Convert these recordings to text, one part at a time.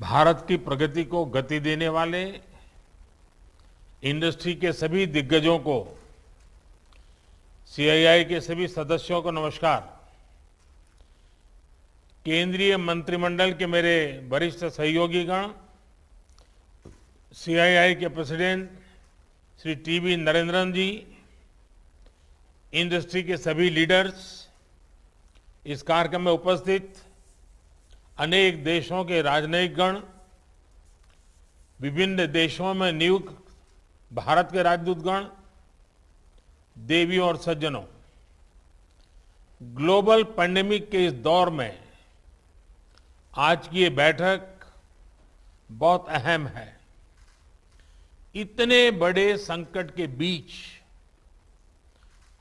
भारत की प्रगति को गति देने वाले इंडस्ट्री के सभी दिग्गजों को सीआईआई के सभी सदस्यों को नमस्कार केंद्रीय मंत्रिमंडल के मेरे वरिष्ठ सहयोगीगण सीआईआई के president Shri TV Narendran ji industry के सभी लीडर्स इस कार्यक्रम में उपस्थित अनेक देशों के राजनयिक गण विभिन्न देशों में नियुक्त भारत के राजदूतगण देवियों और सज्जनों ग्लोबल पैंडेमिक के इस दौर में आज की ये बैठक बहुत अहम है इतने बड़े संकट के बीच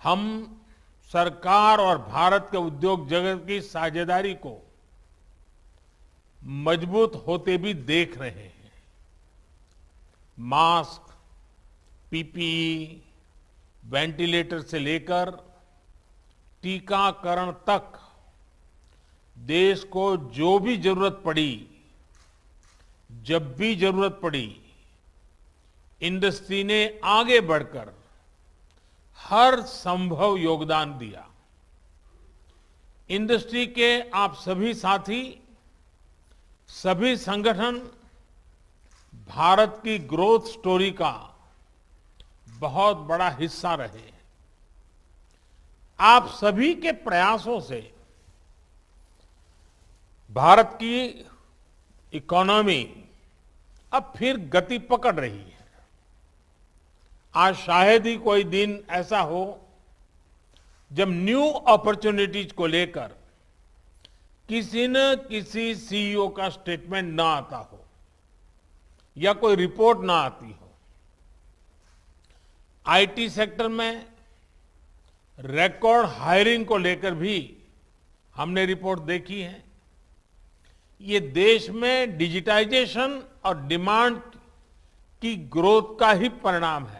हम सरकार और भारत के उद्योग जगत की साझेदारी को मजबूत होते भी देख रहे हैं मास्क पीपीई वेंटिलेटर से लेकर टीकाकरण तक देश को जो भी जरूरत पड़ी जब भी जरूरत पड़ी इंडस्ट्री ने आगे बढ़कर हर संभव योगदान दिया इंडस्ट्री के आप सभी साथी सभी संगठन भारत की ग्रोथ स्टोरी का बहुत बड़ा हिस्सा रहे आप सभी के प्रयासों से भारत की इकोनॉमी अब फिर गति पकड़ रही है आज शायद ही कोई दिन ऐसा हो जब न्यू अपॉर्चुनिटीज को लेकर किसी न किसी सीईओ e का स्टेटमेंट ना आता हो या कोई रिपोर्ट ना आती हो आईटी सेक्टर में रिकॉर्ड हायरिंग को लेकर भी हमने रिपोर्ट देखी है ये देश में डिजिटाइजेशन और डिमांड की ग्रोथ का ही परिणाम है